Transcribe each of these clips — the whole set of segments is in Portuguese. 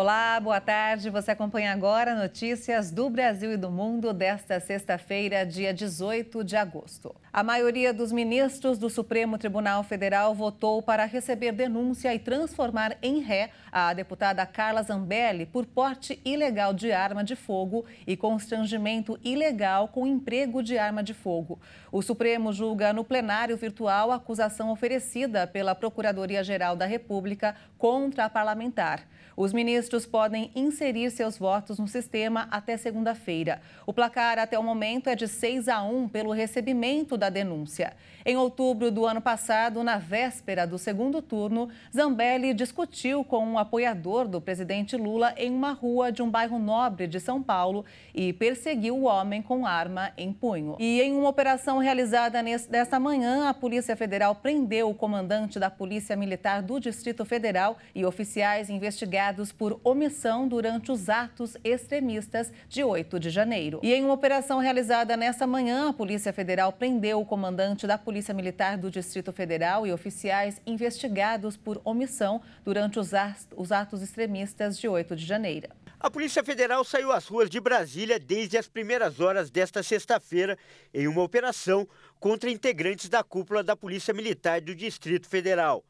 Olá, boa tarde. Você acompanha agora notícias do Brasil e do mundo desta sexta-feira, dia 18 de agosto. A maioria dos ministros do Supremo Tribunal Federal votou para receber denúncia e transformar em ré a deputada Carla Zambelli por porte ilegal de arma de fogo e constrangimento ilegal com emprego de arma de fogo. O Supremo julga no plenário virtual a acusação oferecida pela Procuradoria-Geral da República contra a parlamentar. Os ministros registros podem inserir seus votos no sistema até segunda-feira. O placar até o momento é de 6 a 1 pelo recebimento da denúncia. Em outubro do ano passado, na véspera do segundo turno, Zambelli discutiu com um apoiador do presidente Lula em uma rua de um bairro nobre de São Paulo e perseguiu o homem com arma em punho. E em uma operação realizada nesta manhã, a Polícia Federal prendeu o comandante da Polícia Militar do Distrito Federal e oficiais investigados por omissão durante os atos extremistas de 8 de janeiro. E em uma operação realizada nesta manhã, a Polícia Federal prendeu o comandante da Polícia Militar do Distrito Federal e oficiais investigados por omissão durante os atos extremistas de 8 de janeiro. A Polícia Federal saiu às ruas de Brasília desde as primeiras horas desta sexta-feira em uma operação contra integrantes da cúpula da Polícia Militar do Distrito Federal.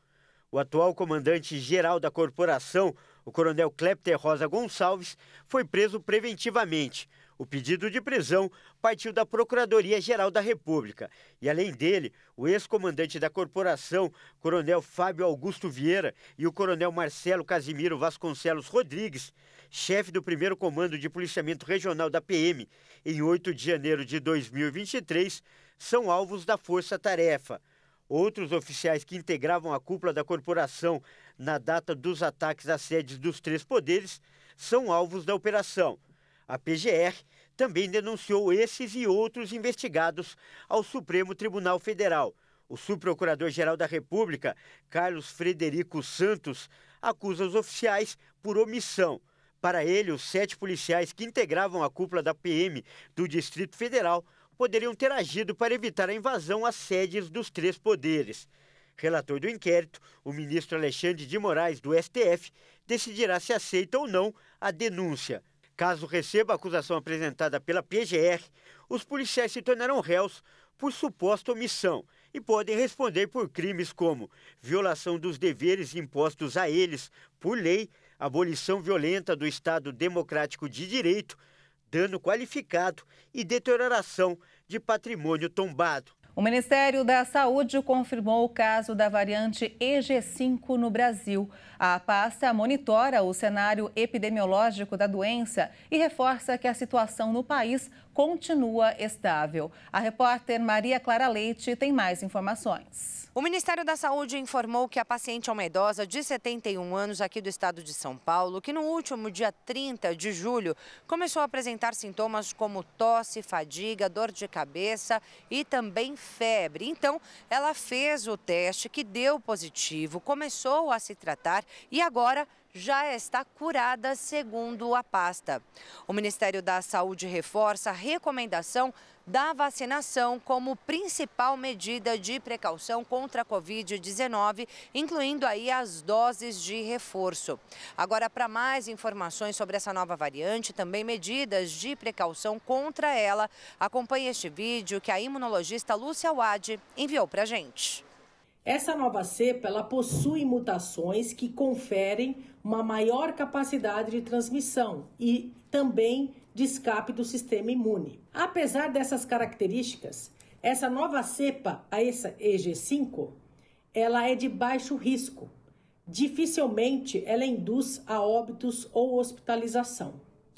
O atual comandante-geral da corporação, o coronel Klepter Rosa Gonçalves foi preso preventivamente. O pedido de prisão partiu da Procuradoria-Geral da República. E além dele, o ex-comandante da corporação, coronel Fábio Augusto Vieira, e o coronel Marcelo Casimiro Vasconcelos Rodrigues, chefe do primeiro comando de policiamento regional da PM, em 8 de janeiro de 2023, são alvos da força-tarefa. Outros oficiais que integravam a cúpula da corporação na data dos ataques às sedes dos três poderes são alvos da operação. A PGR também denunciou esses e outros investigados ao Supremo Tribunal Federal. O subprocurador-geral da República, Carlos Frederico Santos, acusa os oficiais por omissão. Para ele, os sete policiais que integravam a cúpula da PM do Distrito Federal poderiam ter agido para evitar a invasão às sedes dos três poderes. Relator do inquérito, o ministro Alexandre de Moraes, do STF, decidirá se aceita ou não a denúncia. Caso receba a acusação apresentada pela PGR, os policiais se tornarão réus por suposta omissão e podem responder por crimes como violação dos deveres impostos a eles por lei, abolição violenta do Estado Democrático de Direito dano qualificado e deterioração de patrimônio tombado. O Ministério da Saúde confirmou o caso da variante EG5 no Brasil. A pasta monitora o cenário epidemiológico da doença e reforça que a situação no país continua estável. A repórter Maria Clara Leite tem mais informações. O Ministério da Saúde informou que a paciente é uma idosa de 71 anos aqui do estado de São Paulo, que no último dia 30 de julho começou a apresentar sintomas como tosse, fadiga, dor de cabeça e também febre. Então, ela fez o teste que deu positivo, começou a se tratar e agora já está curada, segundo a pasta. O Ministério da Saúde reforça a recomendação da vacinação como principal medida de precaução contra a Covid-19, incluindo aí as doses de reforço. Agora, para mais informações sobre essa nova variante, também medidas de precaução contra ela, acompanhe este vídeo que a imunologista Lúcia Wade enviou para a gente. Essa nova cepa ela possui mutações que conferem uma maior capacidade de transmissão e também de escape do sistema imune. Apesar dessas características, essa nova cepa, a essa EG5, ela é de baixo risco. Dificilmente ela induz a óbitos ou hospitalização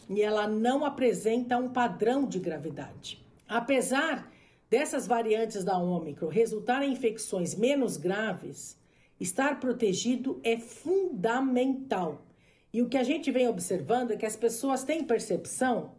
e ela não apresenta um padrão de gravidade. Apesar dessas variantes da Ômicron resultarem em infecções menos graves, estar protegido é fundamental. E o que a gente vem observando é que as pessoas têm percepção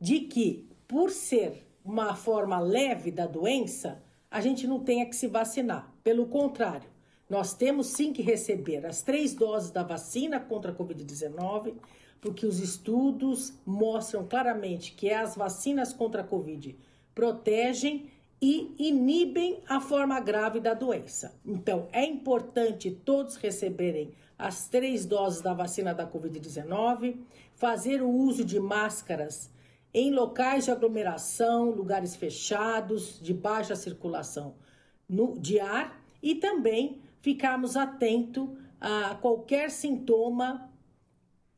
de que, por ser uma forma leve da doença, a gente não tenha que se vacinar. Pelo contrário, nós temos sim que receber as três doses da vacina contra a Covid-19, porque os estudos mostram claramente que as vacinas contra a Covid protegem e inibem a forma grave da doença. Então, é importante todos receberem as três doses da vacina da Covid-19, fazer o uso de máscaras em locais de aglomeração, lugares fechados, de baixa circulação no, de ar e também ficarmos atentos a qualquer sintoma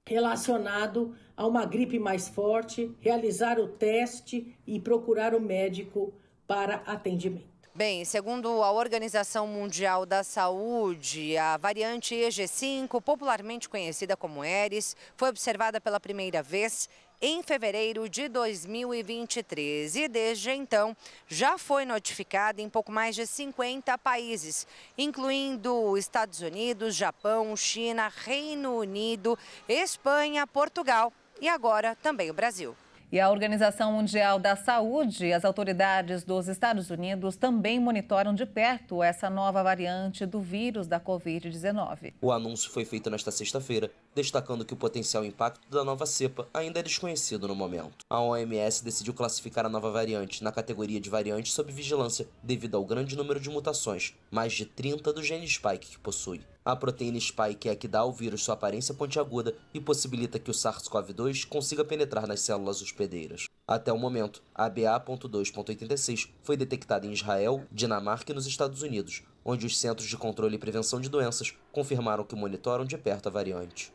relacionado a uma gripe mais forte, realizar o teste e procurar o médico para atendimento. Bem, segundo a Organização Mundial da Saúde, a variante EG5, popularmente conhecida como Eris, foi observada pela primeira vez em fevereiro de 2023 e desde então já foi notificada em pouco mais de 50 países, incluindo Estados Unidos, Japão, China, Reino Unido, Espanha, Portugal e agora também o Brasil. E a Organização Mundial da Saúde e as autoridades dos Estados Unidos também monitoram de perto essa nova variante do vírus da Covid-19. O anúncio foi feito nesta sexta-feira, destacando que o potencial impacto da nova cepa ainda é desconhecido no momento. A OMS decidiu classificar a nova variante na categoria de variante sob vigilância devido ao grande número de mutações, mais de 30 do gene Spike que possui. A proteína spike é a que dá ao vírus sua aparência pontiaguda e possibilita que o SARS-CoV-2 consiga penetrar nas células hospedeiras. Até o momento, a BA.2.86 foi detectada em Israel, Dinamarca e nos Estados Unidos, onde os Centros de Controle e Prevenção de Doenças confirmaram que monitoram de perto a variante.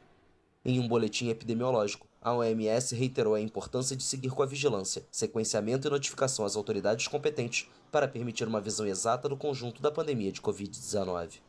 Em um boletim epidemiológico, a OMS reiterou a importância de seguir com a vigilância, sequenciamento e notificação às autoridades competentes para permitir uma visão exata do conjunto da pandemia de Covid-19.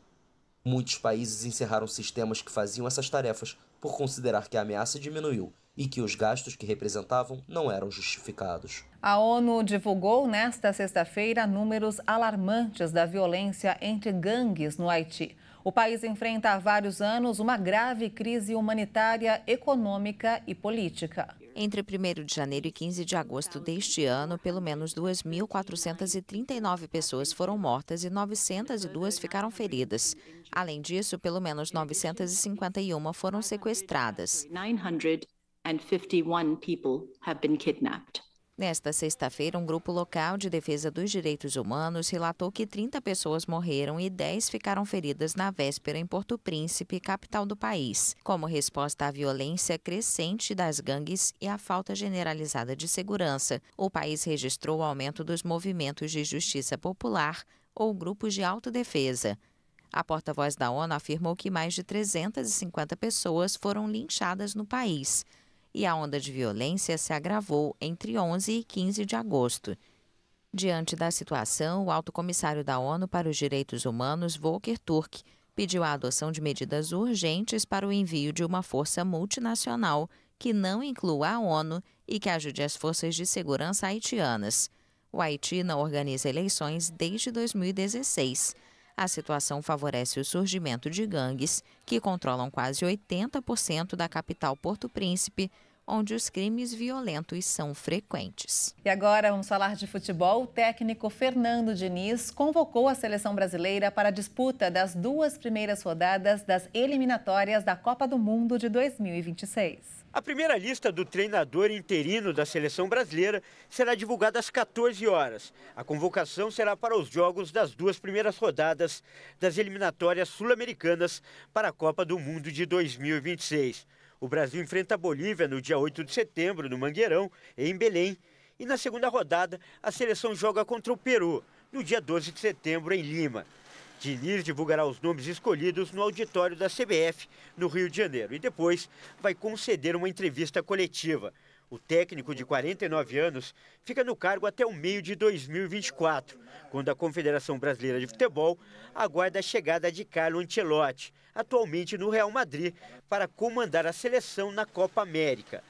Muitos países encerraram sistemas que faziam essas tarefas por considerar que a ameaça diminuiu e que os gastos que representavam não eram justificados. A ONU divulgou nesta sexta-feira números alarmantes da violência entre gangues no Haiti. O país enfrenta há vários anos uma grave crise humanitária, econômica e política. Entre 1 de janeiro e 15 de agosto deste ano, pelo menos 2.439 pessoas foram mortas e 902 ficaram feridas. Além disso, pelo menos 951 foram sequestradas. 951 pessoas foram kidnapped. Nesta sexta-feira, um grupo local de defesa dos direitos humanos relatou que 30 pessoas morreram e 10 ficaram feridas na véspera em Porto Príncipe, capital do país, como resposta à violência crescente das gangues e à falta generalizada de segurança. O país registrou o aumento dos movimentos de justiça popular ou grupos de autodefesa. A porta-voz da ONU afirmou que mais de 350 pessoas foram linchadas no país e a onda de violência se agravou entre 11 e 15 de agosto. Diante da situação, o alto comissário da ONU para os Direitos Humanos, Volker Turk, pediu a adoção de medidas urgentes para o envio de uma força multinacional que não inclua a ONU e que ajude as forças de segurança haitianas. O Haiti não organiza eleições desde 2016. A situação favorece o surgimento de gangues, que controlam quase 80% da capital Porto Príncipe, onde os crimes violentos são frequentes. E agora vamos falar de futebol. O técnico Fernando Diniz convocou a seleção brasileira para a disputa das duas primeiras rodadas das eliminatórias da Copa do Mundo de 2026. A primeira lista do treinador interino da seleção brasileira será divulgada às 14 horas. A convocação será para os jogos das duas primeiras rodadas das eliminatórias sul-americanas para a Copa do Mundo de 2026. O Brasil enfrenta a Bolívia no dia 8 de setembro, no Mangueirão, em Belém. E na segunda rodada, a seleção joga contra o Peru, no dia 12 de setembro, em Lima. Diniz divulgará os nomes escolhidos no auditório da CBF, no Rio de Janeiro, e depois vai conceder uma entrevista coletiva. O técnico de 49 anos fica no cargo até o meio de 2024, quando a Confederação Brasileira de Futebol aguarda a chegada de Carlo Ancelotti, atualmente no Real Madrid, para comandar a seleção na Copa América.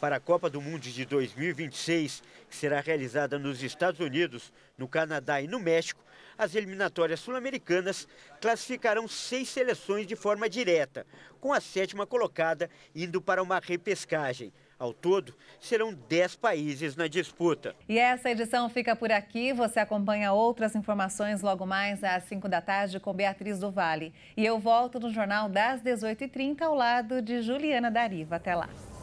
Para a Copa do Mundo de 2026, que será realizada nos Estados Unidos, no Canadá e no México, as eliminatórias sul-americanas classificarão seis seleções de forma direta, com a sétima colocada indo para uma repescagem. Ao todo, serão 10 países na disputa. E essa edição fica por aqui. Você acompanha outras informações logo mais às 5 da tarde com Beatriz do Vale. E eu volto no Jornal das 18h30 ao lado de Juliana Dariva. Até lá.